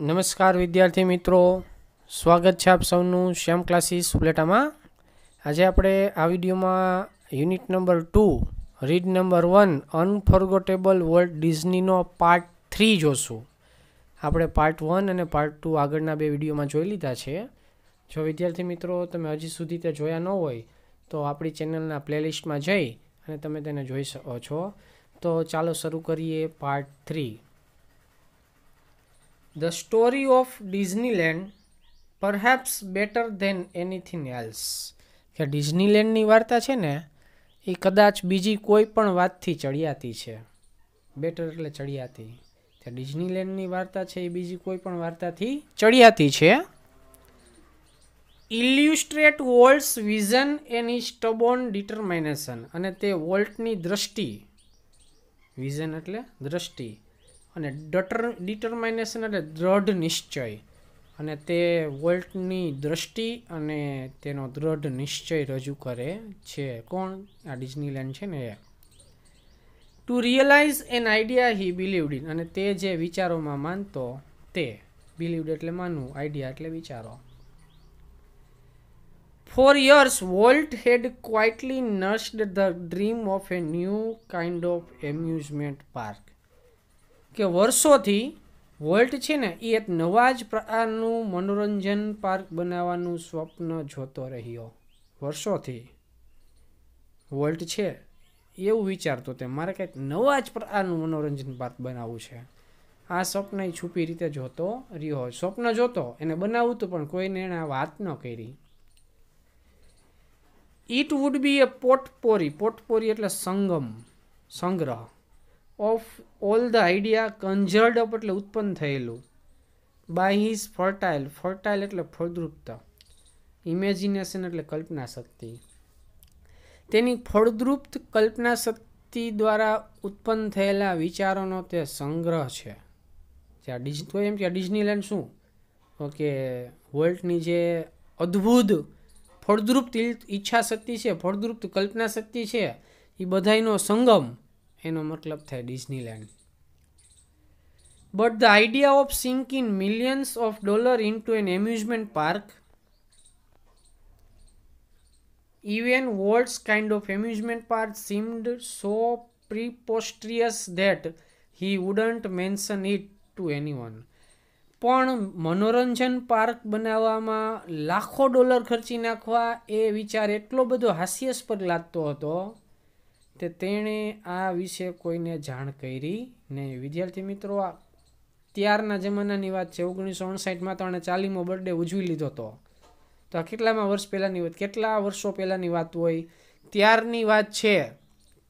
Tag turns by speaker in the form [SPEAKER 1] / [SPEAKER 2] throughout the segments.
[SPEAKER 1] નમસ્કાર વિદ્યાર્થી મિત્રો સ્વાગત છે આપ સૌનું શ્યામ ક્લાસીસ ઉપલેટામાં આજે આપણે આ વિડીયોમાં unit number two read number one unforgettable world ડિઝનીનો પાર્ટ થ્રી જોશું આપણે પાર્ટ વન અને પાર્ટ ટુ આગળના બે વિડીયોમાં જોઈ લીધા છે જો વિદ્યાર્થી મિત્રો તમે હજી સુધી તે જોયા ન હોય તો આપણી ચેનલના પ્લેલિસ્ટમાં જઈ અને તમે તેને જોઈ શકો છો તો ચાલો શરૂ કરીએ part three The story of Disneyland perhaps better than anything else કે ડિઝનીલેન્ડની વાર્તા છે ને એ કદાચ બીજી કોઈ પણ વાતથી ચડિયાતી છે બેટર એટલે ચડિયાતી તે ડિઝનીલેન્ડની વાર્તા છે એ બીજી કોઈ પણ વાર્તાથી ચડિયાતી છે ઇલ્યુસ્ટ્રેટ વોલ્ટ્સ વિઝન એની સ્ટબોન ડિટર્મિનેશન અને તે વોલ્ટની દ્રષ્ટિ વિઝન એટલે દ્રષ્ટિ અને ડટર ડિટરમાઇનેશન એટલે દ્રઢ નિશ્ચય અને તે વોલ્ટની દ્રષ્ટિ અને તેનો દ્રઢ નિશ્ચય રજૂ કરે છે કોણ આ ડિઝનીલેન્ડ છે ને એ to realize an idea he believed in અને તે જે વિચારોમાં માનતો તે બિલીવડ એટલે માનવું આઈડિયા એટલે વિચારો four years Walt had quietly nursed the dream of a new kind of amusement park કે વર્ષોથી વોલ્ટ છે ને એ એક નવા જ પ્રકારનું મનોરંજન પાર્ક બનાવવાનું સ્વપ્ન જોતો રહ્યો વર્ષોથી વોલ્ટ છે એવું વિચારતો તે મારે કંઈક નવા જ પ્રકારનું મનોરંજન પાર્ક બનાવવું છે આ સ્વપ્ન એ છુપી રીતે જોતો રહ્યો સ્વપ્ન જોતો એને બનાવવું તો પણ કોઈને એણે આ વાત ન કરી ઇટ વુડ બી એ પોટપોરી પોટપોરી એટલે સંગમ સંગ્રહ of all the idea conjured up એટલે ઉત્પન્ન થયેલું બાય હિઝ ફર્ટાઇલ ફર્ટાઇલ એટલે ફળદ્રુપતા ઇમેજિનેશન એટલે કલ્પના શક્તિ તેની ફળદ્રુપ કલ્પના શક્તિ દ્વારા ઉત્પન્ન થયેલા વિચારોનો તે સંગ્રહ છે જે આ ડિઝ તો એમ કે ડિઝનીલેન્ડ શું ઓકે વોલ્ટની જે અદ્ભુત ફળદ્રુપ ઈચ્છા શક્તિ છે ફળદ્રુપ્ત કલ્પના શક્તિ છે એ બધાનો સંગમ એનો મતલબ થાય Disneyland but the idea of sink in millions of dollar into an amusement park even Walt's kind of amusement park seemed so preposterous that he wouldn't mention it to anyone પણ મનોરંજન park બનાવવામાં લાખો dollar ખર્ચી નાખવા એ વિચાર એટલો બધો હાસ્યાસ્પદ લાગતો હતો તે તેણે આ વિશે કોઈને જાણ કરી નહીં વિદ્યાર્થી મિત્રો આ ત્યારના જમાનાની વાત છે ઓગણીસો અણસાઠમાં તો એણે ચાલીમો બર્થડે ઉજવી લીધો હતો તો આ કેટલામાં વર્ષ પહેલાંની વાત કેટલા વર્ષો પહેલાંની વાત હોય ત્યારની વાત છે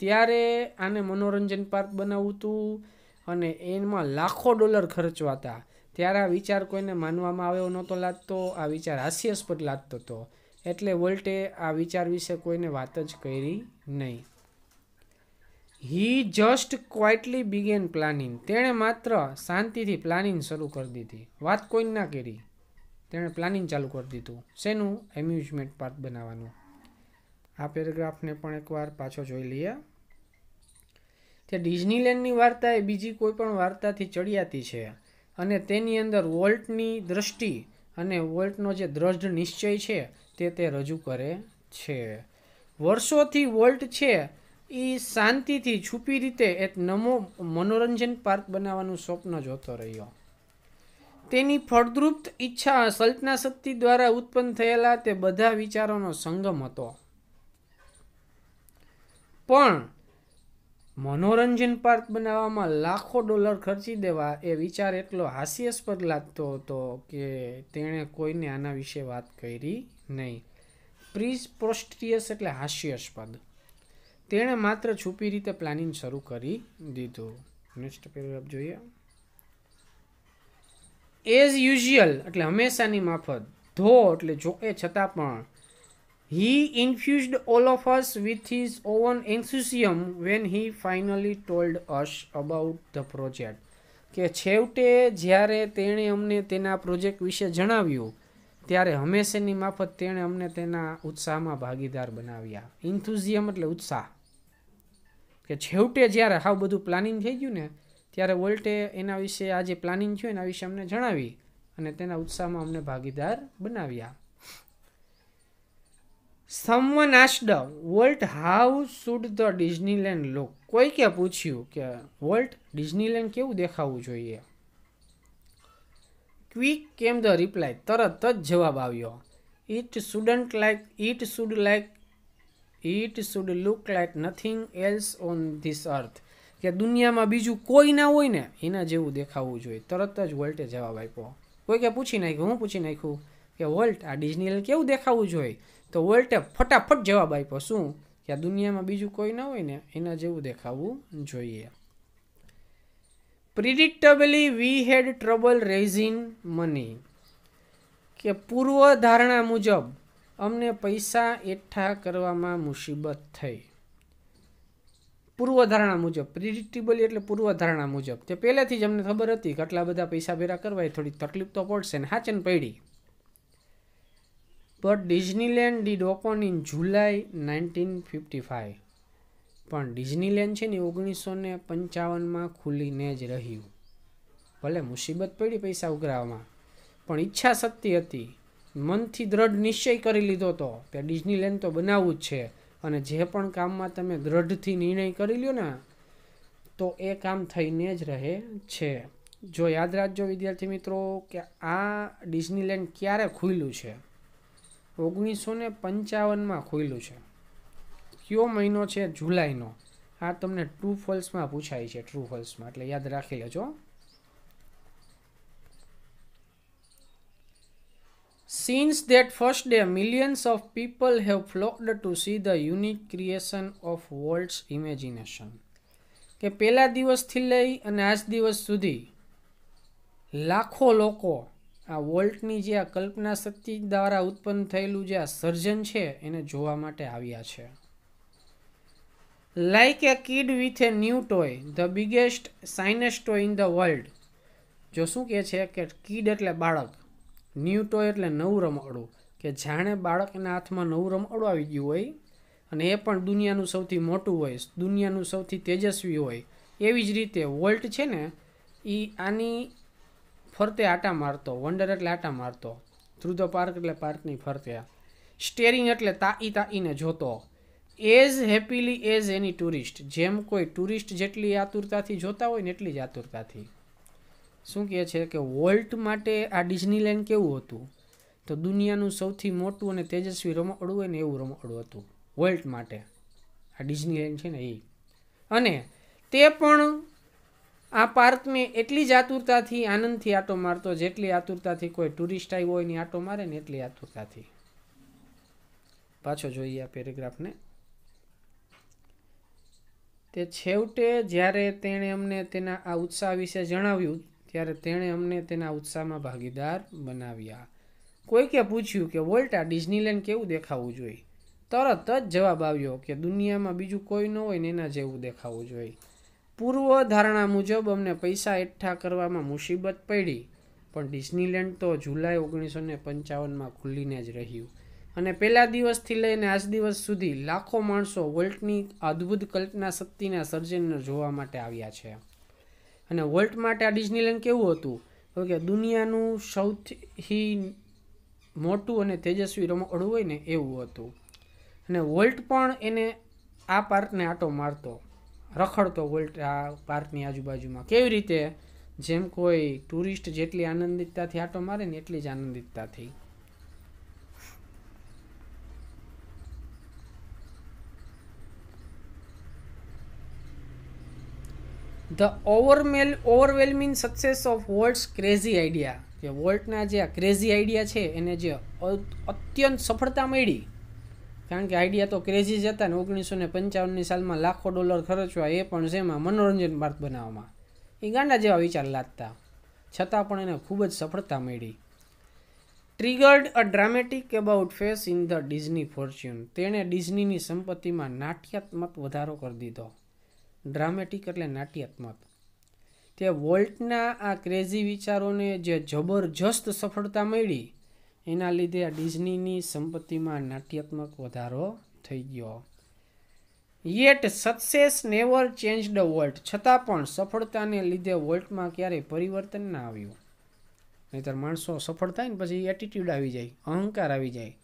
[SPEAKER 1] ત્યારે આને મનોરંજન પાર્ક બનાવવું હતું અને એમાં લાખો ડોલર ખર્ચવા હતા ત્યારે આ વિચાર કોઈને માનવામાં આવ્યો નહોતો લાગતો આ વિચાર હાસ્યાસ્પદ લાગતો હતો એટલે વોલ્ટે આ વિચાર વિશે કોઈને વાત જ કરી નહીં he just quietly began planning તેણે માત્ર શાંતિથી પ્લાનિંગ શરૂ કરી દીધી વાત કોઈ ના કરી તેણે પ્લાનિંગ ચાલુ કરી દીધું શેનું એમ્યુઝમેન્ટ પાર્ક બનાવવાનું આ પેરેગ્રાફને પણ એકવાર પાછો જોઈ લઈએ તે ડિઝનીલેન્ડની વાર્તા એ બીજી કોઈ પણ વાર્તાથી ચડિયાતી છે અને તેની અંદર વોલ્ટની દ્રષ્ટિ અને વોલ્ટનો જે દ્રઢ નિશ્ચય છે તે તે રજૂ કરે છે વર્ષોથી વોલ્ટ છે એ શાંતિથી છુપી રીતે એક નમો મનોરંજન પાર્ક બનાવવાનું સ્વપ્ન જોતો રહ્યો તેની ફળદ્રુપ્ત ઈચ્છા સલ્પના શક્તિ દ્વારા ઉત્પન્ન થયેલા તે બધા વિચારોનો સંગમ હતો પણ મનોરંજન પાર્ક બનાવવામાં લાખો ડોલર ખર્ચી દેવા એ વિચાર એટલો હાસ્યાસ્પદ લાગતો હતો કે તેણે કોઈને આના વિશે વાત કરી નહીં પ્રિસ પ્રોસ્ટ્રિયસ એટલે હાસ્યાસ્પદ તેણે માત્ર છુપી રીતે પ્લાનિંગ શરૂ કરી દીધું નેક્સ્ટ પેરેગ્રાફ જોઈએ એઝ યુઝ્યુઅલ એટલે હંમેશાની માફત ધો એટલે જોકે છતાં પણ he infused all of us with his own enthusiasm when he finally told us about the project કે છેવટે જ્યારે તેણે અમને તેના પ્રોજેક્ટ વિશે જણાવ્યું ત્યારે હંમેશાની મારફત તેણે અમને તેના ઉત્સાહમાં ભાગીદાર બનાવ્યા ઇન્થુઝિયમ એટલે ઉત્સાહ કે છેવટે જ્યારે હાવ બધું પ્લાનિંગ થઈ ગયું ને ત્યારે વોલ્ટે એના વિશે આ જે પ્લાનિંગ થયું એના વિશે અમને જણાવી અને તેના ઉત્સાહમાં અમને ભાગીદાર બનાવ્યા someone asked Walt how should the Disneyland look કોઈકે પૂછ્યું કે વોલ્ટ ડિઝનીલેન્ડ કેવું દેખાવું જોઈએ ક્વિક કેમ ધ રિપ્લાય તરત જ જવાબ આવ્યો it shouldn't like it should like it should look like nothing else on this earth કે દુનિયામાં બીજું કોઈ ના હોય ને એના જેવું દેખાવું જોઈએ તરત જ વોલ્ટે જવાબ આપ્યો કોઈ કે પૂછી નાખ્યું હું પૂછી નાખ્યું કે વોલ્ટ આ ડિઝનીલેન્ડ કેવું દેખાવું જોઈએ તો વોલ્ટે ફટાફટ જવાબ આપ્યો શું કે આ દુનિયામાં બીજું કોઈ ના હોય ને એના જેવું દેખાવું જોઈએ predictably we had trouble raising money કે પૂર્વ ધારણા મુજબ અમને પૈસા એકઠા કરવામાં મુસીબત થઈ પૂર્વધારણા મુજબ પ્રિડિક્ટેબલી એટલે પૂર્વધારણા મુજબ તે પહેલેથી જ અમને ખબર હતી કે આટલા બધા પૈસા ભેરા કરવા એ થોડી તકલીફ તો પડશે ને હાચન પડી but Disneyland did open in July nineteen fifty five પણ ડિઝનીલેન્ડ છે ને ઓગણીસો ને પંચાવનમાં ખુલીને જ રહ્યું ભલે મુસીબત પડી પૈસા ઉઘરાવવામાં પણ ઈચ્છા શક્તિ હતી મનથી દ્રઢ નિશ્ચય કરી લીધો હતો કે ડિઝનીલેન્ડ તો બનાવવું જ છે અને જે પણ કામમાં તમે દ્રઢથી નિર્ણય કરી લ્યો ને તો એ કામ થઈને જ રહે છે જો યાદ રાખજો વિદ્યાર્થી મિત્રો કે આ ડિઝનીલેન્ડ ક્યારે ખુલ્યું છે ઓગણીસો ને પંચાવનમાં ખુલ્યું છે કયો મહિનો છે જુલાઈનો આ તમને ટ્રુ ફોલ્સમાં પૂછાય છે ટ્રુ ફોલ્સમાં એટલે યાદ રાખી લેજો since that first day millions of people have flocked to see the unique creation of world's imagination કે પહેલા દિવસથી લઈ અને આજ દિવસ સુધી લાખો લોકો આ વોલ્ટની જે આ કલ્પના શક્તિ દ્વારા ઉત્પન્ન થયેલું જે આ સર્જન છે એને જોવા માટે આવ્યા છે like a kid with a new toy the biggest shiniest toy in the world જો શું કહે છે કે કિડ એટલે બાળક ન્યૂ ટોય એટલે નવું રમકડું કે જાણે બાળકના હાથમાં નવું રમકડું આવી ગયું હોય અને એ પણ દુનિયાનું સૌથી મોટું હોય દુનિયાનું સૌથી તેજસ્વી હોય એવી જ રીતે વોલ્ટ છે ને એ આની ફરતે આટા મારતો વંડર એટલે આટા મારતો ધ્રુવ પાર્ક એટલે પાર્કની ફરતે સ્ટેરિંગ એટલે તાઈ તાઈને જોતો as happily as any tourist જેમ કોઈ ટુરિસ્ટ જેટલી આતુરતાથી જોતા હોય ને એટલી જ આતુરતાથી શું કહે છે કે વોલ્ટ માટે આ ડિઝનીલેન્ડ કેવું હતું તો દુનિયાનું સૌથી મોટું અને તેજસ્વી રમકડું હોય ને એવું રમકડું હતું વોલ્ટ માટે આ ડિઝનીલેન્ડ છે ને એ અને તે પણ આ પાર્કને એટલી જ આતુરતાથી આનંદથી આટો મારતો જેટલી આતુરતાથી કોઈ ટુરિસ્ટ આવ્યો હોય ને આટો મારે ને એટલી આતુરતાથી પાછો જોઈએ આ પેરેગ્રાફને તે છેવટે જ્યારે તેણે અમને તેના આ ઉત્સાહ વિશે જણાવ્યું ત્યારે તેણે અમને તેના ઉત્સાહમાં ભાગીદાર બનાવ્યા કોઈકે પૂછ્યું કે વોલ્ટા ડિઝનીલેન્ડ કેવું દેખાવું જોઈએ તરત જ જવાબ આવ્યો કે દુનિયામાં બીજું કોઈ ન હોય ને એના જેવું દેખાવું જોઈએ પૂર્વ ધારણા મુજબ અમને પૈસા એકઠા કરવામાં મુસીબત પડી પણ ડિઝનીલેન્ડ તો જુલાઈ ઓગણીસો ને પંચાવનમાં ખુલ્લીને જ રહ્યું અને પહેલા દિવસથી લઈને આજ દિવસ સુધી લાખો માણસો વોલ્ટની અદ્ભુત કલ્પના શક્તિના સર્જનને જોવા માટે આવ્યા છે અને વોલ્ટ માટે આ ડિઝનીલેન્ડ કેવું હતું કે દુનિયાનું સૌથી મોટું અને તેજસ્વી રમકડું હોય ને એવું હતું અને વોલ્ટ પણ એને આ પાર્કને આટો મારતો રખડતો વોલ્ટ આ પાર્કની આજુબાજુમાં કેવી રીતે જેમ કોઈ ટુરિસ્ટ જેટલી આનંદિતતાથી આટો મારે ને એટલી જ આનંદિતતાથી the overwhelm overwhelming success of Walt's crazy idea જે વોલ્ટના જે આ ક્રેઝી આઈડિયા છે એને જે અત્યંત સફળતા મળી કારણ કે આઈડિયા તો ક્રેઝી જ હતા ને ઓગણીસો ને પંચાવનની સાલમાં લાખો ડોલર ખર્ચવા એ પણ જેમાં મનોરંજન માર્ગ બનાવવામાં એ ગાંડા જેવા વિચાર લાદતા છતાં પણ એને ખૂબ જ સફળતા મળી triggered a dramatic about face in the Disney fortune તેણે ડિઝનીની સંપત્તિમાં નાટ્યાત્મક વધારો કરી દીધો ડ્રામેટિક એટલે નાટ્યાત્મક તે વોલ્ટના આ ક્રેઝી વિચારોને જે જબરજસ્ત સફળતા મળી એના લીધે આ ડિઝનીની સંપત્તિમાં નાટ્યાત્મક વધારો થઈ ગયો yet success never change the Walt છતાં પણ સફળતાને લીધે વોલ્ટમાં ક્યારેય પરિવર્તન ના આવ્યું નહીતર માણસો સફળ થાય ને પછી એટીટ્યૂડ આવી જાય અહંકાર આવી જાય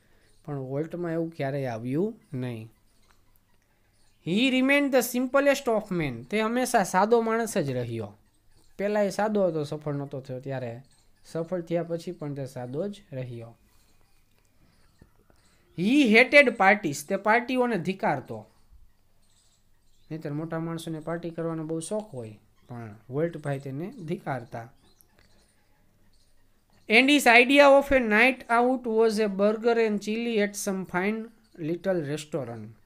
[SPEAKER 1] પણ વોલ્ટમાં એવું ક્યારેય આવ્યું નહીં he remain the simplest of men તે હંમેશા સાદો માણસ જ રહ્યો પહેલાં એ સાદો હતો સફળ નહોતો થયો ત્યારે સફળ થયા પછી પણ તે સાદો જ રહ્યો હી હેટેડ પાર્ટીસ તે પાર્ટીઓને ધિકારતો નહીતર મોટા માણસોને પાર્ટી કરવાનો બહુ શોખ હોય પણ વોલ્ટભાઈ તેને ધિકારતા and his idea of a night out was a burger and chili at some fine little restaurant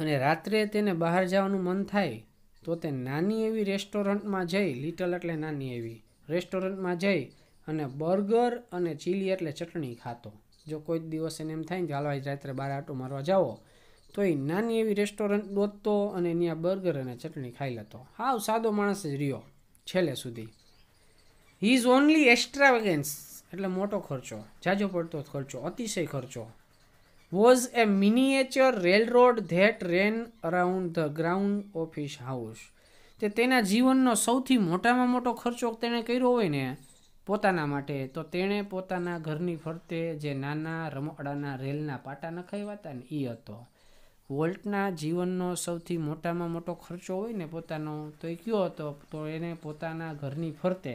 [SPEAKER 1] અને રાત્રે તેને બહાર જવાનું મન થાય તો તે નાની એવી રેસ્ટોરન્ટમાં જઈ લિટલ એટલે નાની એવી રેસ્ટોરન્ટમાં જઈ અને બર્ગર અને ચીલી એટલે ચટણી ખાતો જો કોઈ દિવસ એને એમ થાય ને ચાલો રાત્રે બહાર આટો મારવા જાઓ તો એ નાની એવી રેસ્ટોરન્ટ દોતતો અને ત્યાં બર્ગર અને ચટણી ખાઈ લેતો હાવ સાદો માણસ જ રહ્યો છેલ્લે સુધી હી ઇઝ ઓનલી એક્સ્ટ્રાવેગન્સ એટલે મોટો ખર્ચો જાજો પડતો ખર્ચો અતિશય ખર્ચો was a miniature railroad that ran around the ground of his house તે તેના જીવનનો સૌથી મોટામાં મોટો ખર્ચો તેણે કર્યો હોય ને પોતાના માટે તો તેણે પોતાના ઘરની ફરતે જે નાના રમકડાના રેલના પાટા નખાવ્યા હતા ને એ હતો વોલ્ટના જીવનનો સૌથી મોટામાં મોટો ખર્ચો હોય ને પોતાનો તો એ કયો હતો તો એણે પોતાના ઘરની ફરતે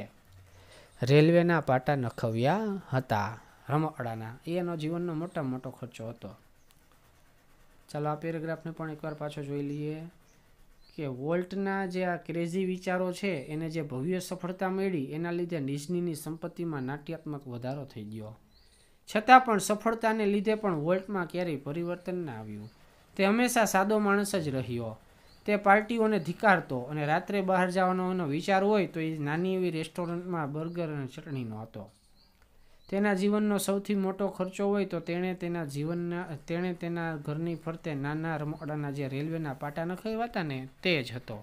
[SPEAKER 1] રેલવેના પાટા નખાવ્યા હતા રમકડાના એનો જીવનનો મોટા મોટો ખર્ચો હતો ચાલો આ પેરેગ્રાફને પણ એકવાર પાછો જોઈ લઈએ કે વોલ્ટના જે આ ક્રેઝી વિચારો છે એને જે ભવ્ય સફળતા મળી એના લીધે ડિઝનીની સંપત્તિમાં નાટ્યાત્મક વધારો થઈ ગયો છતાં પણ સફળતાને લીધે પણ વોલ્ટમાં ક્યારેય પરિવર્તન ના આવ્યું તે હંમેશા સાદો માણસ જ રહ્યો તે પાર્ટીઓને ધિકારતો અને રાત્રે બહાર જવાનો એનો વિચાર હોય તો એ નાની એવી રેસ્ટોરન્ટમાં બર્ગર અને ચટણીનો હતો તેના જીવનનો સૌથી મોટો ખર્ચો હોય તો તેણે તેના જીવનના તેણે તેના ઘરની ફરતે નાના રમકડાના જે રેલવેના પાટા નખાવ્યા ને તે જ હતો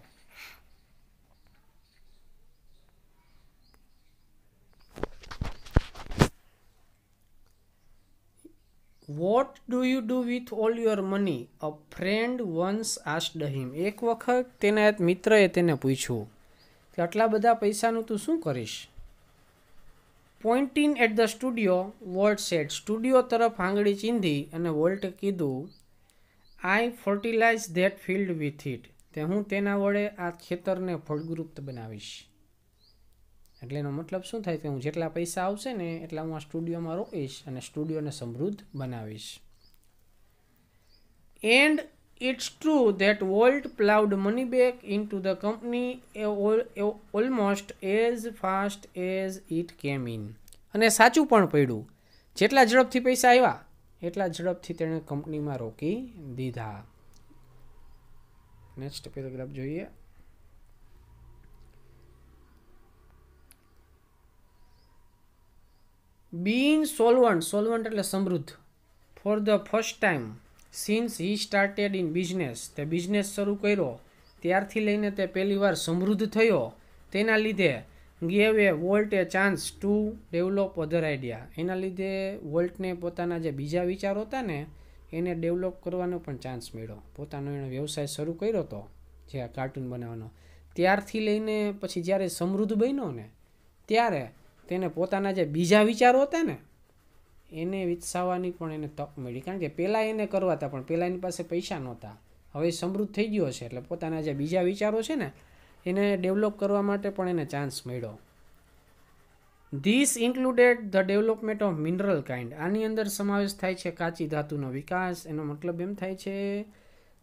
[SPEAKER 1] what do you do with all your money a friend once asked him એક વખત તેના મિત્રએ તેને પૂછ્યું કે આટલા બધા પૈસાનું તું શું કરીશ pointing at the studio Walt set studio તરફ આંગળી ચીંધી અને વોલ્ટે કીધું I fertilize that field with it તે હું તેના વડે આ ખેતરને ફળદ્રુપ્ત બનાવીશ એટલે એનો મતલબ શું થાય કે હું જેટલા પૈસા આવશે ને એટલા હું આ સ્ટુડિયોમાં રોકીશ અને સ્ટુડિયોને સમૃદ્ધ બનાવીશ and it's true that Walt plowed money back into the company almost as fast as it came in. અને સાચું પણ પડ્યું જેટલા ઝડપથી પૈસા આવ્યા એટલા ઝડપથી તેણે કંપનીમાં રોકી દીધા નેક્સ્ટ પેરેગ્રાફ જોઈએ બીન સોલવન્ટ સોલવન્ટ એટલે સમૃદ્ધ for the first time since he started in business તે બિઝનેસ શરૂ કર્યો ત્યારથી લઈને તે પહેલીવાર સમૃદ્ધ થયો તેના લીધે gave a Walt a chance to develop other idea એના લીધે વોલ્ટને પોતાના જે બીજા વિચારો હતા ને એને ડેવલપ કરવાનો પણ ચાન્સ મળ્યો પોતાનો એણે વ્યવસાય શરૂ કર્યો હતો જે આ કાર્ટૂન બનાવવાનો ત્યારથી લઈને પછી જ્યારે સમૃદ્ધ બન્યો ને ત્યારે તેને પોતાના જે બીજા વિચારો હતા ને એને વિકસાવવાની પણ એને તક મળી કારણ કે પહેલાં એને કરવા હતા પણ પહેલાં એની પાસે પૈસા નહોતા હવે સમૃદ્ધ થઈ ગયો છે એટલે પોતાના જે બીજા વિચારો છે ને એને ડેવલપ કરવા માટે પણ એને ચાન્સ મળ્યો this included the development of mineral kind આની અંદર સમાવેશ થાય છે કાચી ધાતુનો વિકાસ એનો મતલબ એમ થાય છે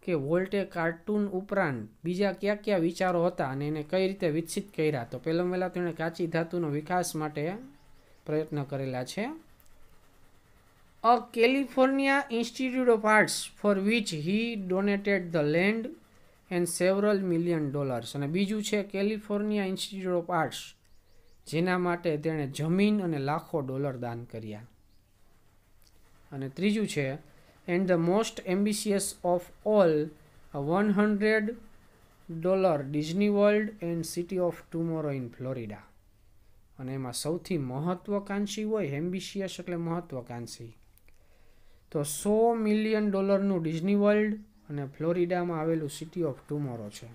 [SPEAKER 1] કે વોલ્ટે કાર્ટૂન ઉપરાંત બીજા કયા કયા વિચારો હતા અને એને કઈ રીતે વિકસિત કર્યા તો પહેલાં પહેલાં તેણે કાચી ધાતુનો વિકાસ માટે પ્રયત્ન કરેલા છે a California Institute of Arts for which he donated the land and several million dollars અને બીજું છે કેલિફોર્નિયા ઇન્સ્ટિટ્યૂટ ઓફ આર્ટ્સ જેના માટે તેણે જમીન અને લાખો ડોલર દાન કર્યા અને ત્રીજું છે and the most ambitious of all one hundred dollar Disney World and City of Tomorrow in Florida અને એમાં સૌથી મહત્ત્વાકાંક્ષી હોય એમ્બિશિયસ એટલે મહત્ત્વાકાંક્ષી તો સો મિલિયન ડોલરનું ડિઝની વર્લ્ડ અને ફ્લોરિડામાં આવેલું સિટી ઓફ ટુમોરો છે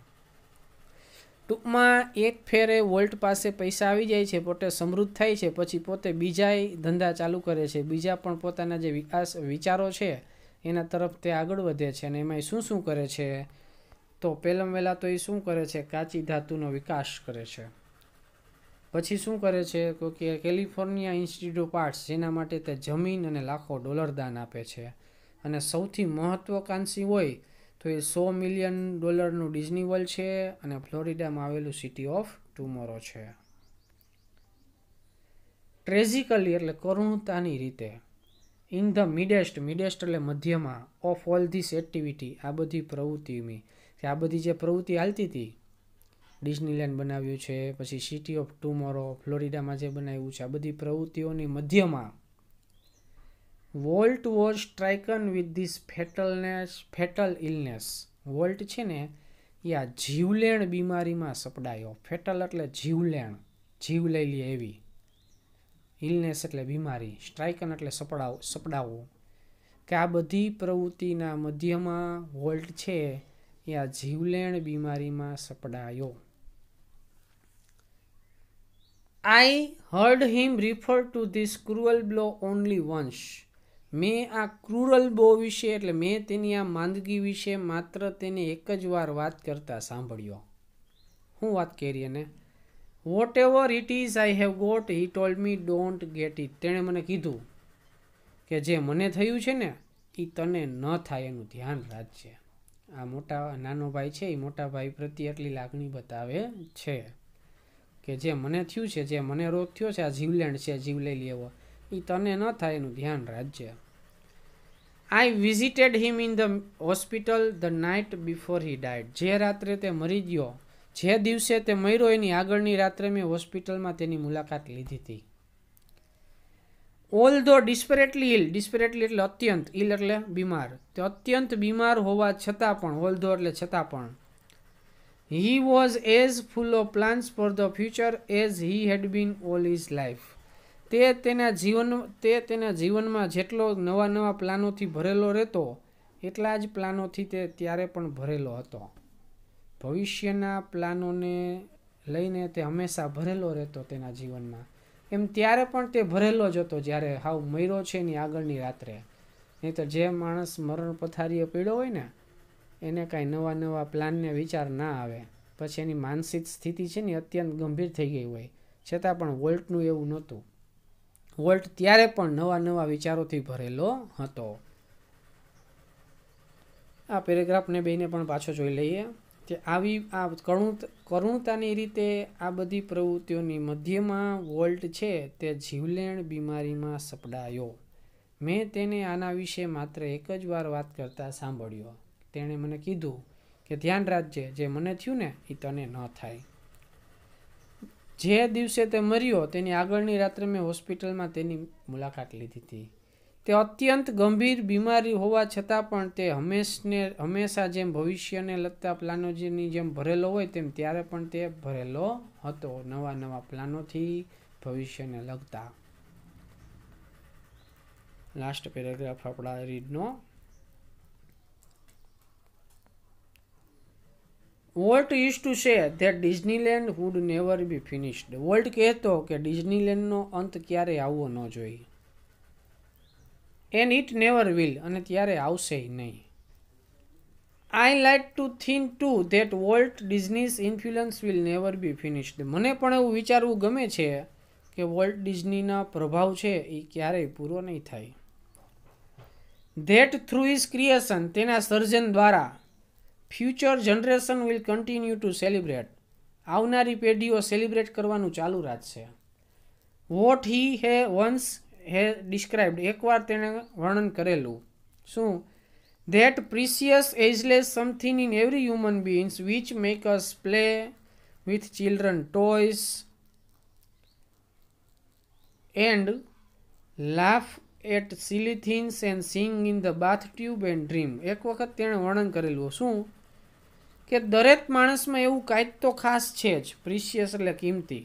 [SPEAKER 1] ટૂંકમાં એક ફેરે વોલ્ટ પાસે પૈસા આવી જાય છે પોતે સમૃદ્ધ થાય છે પછી પોતે બીજાય ધંધા ચાલુ કરે છે બીજા પણ પોતાના જે વિકાસ વિચારો છે એના તરફ તે આગળ વધે છે અને એમાં શું શું કરે છે તો પહેલાં વહેલાં તો એ શું કરે છે કાચી ધાતુનો વિકાસ કરે છે પછી શું કરે છે તો કે કેલિફોર્નિયા ઇન્સ્ટિટ્યૂટ ઓફ આર્ટ્સ જેના માટે તે જમીન અને લાખો ડોલર દાન આપે છે અને સૌથી મહત્ત્વાકાંક્ષી હોય તો એ સો મિલિયન ડોલરનું ડિઝની વર્લ્ડ છે અને ફ્લોરિડામાં આવેલું સિટી ઓફ ટુમોરો છે ટ્રેઝિકલી એટલે કરુણતાની રીતે ઇન ધ મિડેસ્ટ મિડેસ્ટ એટલે મધ્યમાં ઓફ ઓલ ધીસ એક્ટિવિટી આ બધી પ્રવૃત્તિની આ બધી જે પ્રવૃત્તિ હાલતી હતી ડિઝનીલેન્ડ બનાવ્યું છે પછી સિટી ઓફ ટુમોરો ફ્લોરિડામાં જે બનાવ્યું છે આ બધી પ્રવૃત્તિઓની મધ્યમાં Walt was stricken with this fatalness fatal illness Walt છે ને એ આ જીવલેણ બીમારીમાં સપડાયો ફેટલ એટલે જીવલેણ જીવ લઈ લે એવી ઇલનેસ એટલે બીમારી સ્ટ્રાઇકન એટલે સપડાવ સપડાવવું કે આ બધી પ્રવૃત્તિના મધ્યમાં વોલ્ટ છે એ આ જીવલેણ બીમારીમાં સપડાયો I heard him refer to this cruel blow only once મેં આ ક્રુરલ બો વિશે એટલે મેં તેની આ માંદગી વિશે માત્ર તેને એક જ વાર વાત કરતાં સાંભળ્યો હું વાત કરી અને whatever it is I have got he told me don't get it તેણે મને કીધું કે જે મને થયું છે ને એ તને ન થાય એનું ધ્યાન રાખજે આ મોટા નાનો ભાઈ છે એ મોટા ભાઈ પ્રત્યે એટલી લાગણી બતાવે છે કે જે મને થયું છે જે મને રોગ થયો છે આ જીવલેણ છે જીવ લઈ લેવો એ તને ન થાય એનું ધ્યાન રાખજે I visited him in the hospital the night before he died જે રાત્રે તે મરી ગયો જે દિવસે તે મર્યો એની આગળની રાત્રે મેં હોસ્પિટલમાં તેની મુલાકાત લીધી હતી ઓલ ધો ડિસ્પરેટલી ઇલ ડિસ્પરેટલી એટલે અત્યંત ઇલ એટલે બીમાર તે અત્યંત બીમાર હોવા છતાં પણ ઓલ ધો એટલે છતાં પણ He was as full of plans for the future as he had been all his life. તે તેના જીવન તે તેના જીવનમાં જેટલો નવા નવા પ્લાનોથી ભરેલો રહેતો એટલા જ પ્લાનોથી તે ત્યારે પણ ભરેલો હતો ભવિષ્યના પ્લાનોને લઈને તે હંમેશા ભરેલો રહેતો તેના જીવનમાં એમ ત્યારે પણ તે ભરેલો જ હતો જ્યારે હાવ મર્યો છે એની આગળની રાત્રે નહીં તો જે માણસ મરણ પથારીએ પીડ્યો હોય ને એને કાંઈ નવા નવા પ્લાનને વિચાર ના આવે પછી એની માનસિક સ્થિતિ છે ને અત્યંત ગંભીર થઈ ગઈ હોય છતાં પણ વોલ્ટનું એવું નહોતું વોલ્ટ ત્યારે પણ નવા નવા વિચારોથી ભરેલો હતો આ પેરેગ્રાફને બેને પણ પાછો જોઈ લઈએ કે આવી આ કરુણ કરુણતાની રીતે આ બધી પ્રવૃત્તિઓની મધ્યમાં વોલ્ટ છે તે જીવલેણ બીમારીમાં સપડાયો મેં તેને આના વિશે માત્ર એક જ વાર વાત કરતાં સાંભળ્યો તેણે મને કીધું કે ધ્યાન રાખજે જે મને થયું ને એ તને ન થાય જે દિવસે તે મર્યો તેની આગળની રાત્રે મેં હોસ્પિટલમાં તેની મુલાકાત લીધી હતી તે અત્યંત ગંભીર બીમારી હોવા છતાં પણ તે હંમેશને હંમેશા જેમ ભવિષ્યને લગતા પ્લાનોની જેમ ભરેલો હોય તેમ ત્યારે પણ તે ભરેલો હતો નવા નવા પ્લાનોથી ભવિષ્યને લગતા લાસ્ટ પેરેગ્રાફ આપણા રીડનો Walt use to say that Disneyland would never be finished Walt કહેતો કે ડિઝનીલેન્ડનો અંત ક્યારેય આવવો ન જોઈએ એન ઇટ નેવર વિલ અને ત્યારે આવશે નહીં I like to think to that Walt Disney's influence will never be finished મને પણ એવું વિચારવું ગમે છે કે વોલ્ટ ડિઝનીના પ્રભાવ છે એ ક્યારેય પૂરો નહીં થાય ધેટ થ્રુ ઇઝ ક્રિએશન તેના સર્જન દ્વારા future generation will continue to celebrate આવનારી પેઢીઓ સેલિબ્રેટ કરવાનું ચાલુ રાખશે વોટ હી હે વન્સ હે ડિસ્ક્રાઇબ્ડ એકવાર તેણે વર્ણન કરેલું શું that precious ageless something in every human beings which make us play with children toys and laugh at silly and sing in the bathtub and dream એક વખત તેણે વર્ણન કરેલું શું કે દરેક માણસમાં એવું કાંઈક તો ખાસ છે જ પ્રિશિયસ એટલે કિંમતી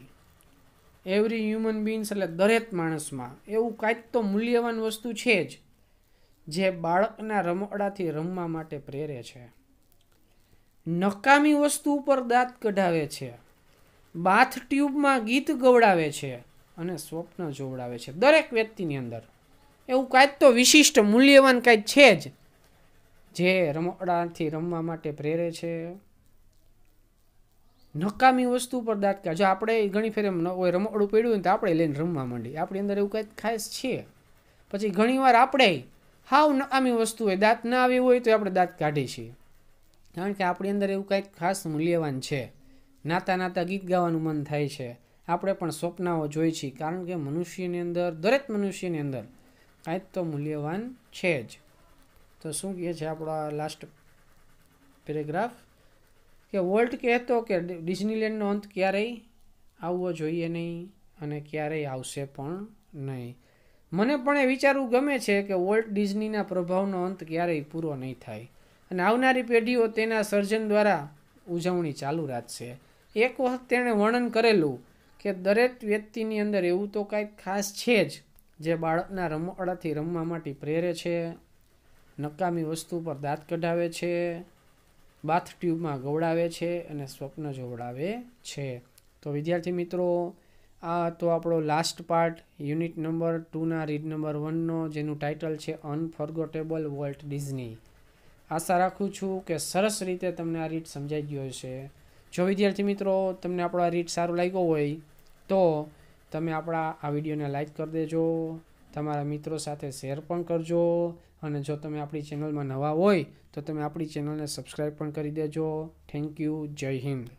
[SPEAKER 1] એવરી હ્યુમન બિંગ્સ એટલે દરેક માણસમાં એવું કાંઈક તો મૂલ્યવાન વસ્તુ છે જ જે બાળકના રમકડાથી રમવા માટે પ્રેરે છે નકામી વસ્તુ ઉપર દાંત કઢાવે છે બાથ ટ્યુબમાં ગીત ગવડાવે છે અને સ્વપ્ન જોવડાવે છે દરેક વ્યક્તિની અંદર એવું કાંઈક તો વિશિષ્ટ મૂલ્યવાન કાંઈક છે જ જે રમકડાથી રમવા માટે પ્રેરે છે નકામી વસ્તુ પર દાટકા જો આપણે ઘણી ફેર એમ હોય રમકડું પડ્યું હોય તો આપણે લઈને રમવા માંડીએ આપણી અંદર એવું કંઈક ખાસ છે પછી ઘણીવાર આપણે હાવ નકામી વસ્તુ હોય દાંત ના આવી હોય તો આપણે દાંત કાઢીએ છીએ કારણ કે આપણી અંદર એવું કંઈક ખાસ મૂલ્યવાન છે નાતા નાતા ગીત ગાવાનું મન થાય છે આપણે પણ સ્વપ્નાઓ જોઈ છીએ કારણ કે મનુષ્યની અંદર દરેક મનુષ્યની અંદર કાંઈક તો મૂલ્યવાન છે જ તો શું કહે છે આપણો લાસ્ટ પેરેગ્રાફ કે વોલ્ટ કહેતો કે ડિઝનીલેન્ડનો અંત ક્યારેય આવવો જોઈએ નહીં અને ક્યારેય આવશે પણ નહીં મને પણ એ વિચારવું ગમે છે કે વોલ્ટ ડિઝનીના પ્રભાવનો અંત ક્યારેય પૂરો નહીં થાય અને આવનારી પેઢીઓ તેના સર્જન દ્વારા ઉજવણી ચાલુ રાખશે એક વખત તેણે વર્ણન કરેલું કે દરેક વ્યક્તિની અંદર એવું તો કાંઈક ખાસ છે જ જે બાળકના રમકડાથી રમવા માટે પ્રેરે છે નકામી વસ્તુ પર દાંત કઢાવે છે બાથ ટ્યુબમાં ગવડાવે છે અને સ્વપ્ન જોવડાવે છે તો વિદ્યાર્થી મિત્રો આ તો આપણો લાસ્ટ પાર્ટ યુનિટ નંબર ટુના રીડ નંબર વનનો જેનું ટાઇટલ છે અનફોર્ગોટેબલ વોલ્ટ ડિઝની આશા રાખું છું કે સરસ રીતે તમને આ રીટ સમજાઈ ગયો હશે જો વિદ્યાર્થી મિત્રો તમને આપણો આ રીડ સારો લાગ્યો હોય તો તમે આપણા આ વિડીયોને લાઇક કરી દેજો તમારા મિત્રો સાથે શેર પણ કરજો અને જો તમે આપણી ચેનલમાં નવા હોય તો તમે આપણી ચેનલને સબસ્ક્રાઈબ પણ કરી દેજો થેન્ક યુ જય હિન્દ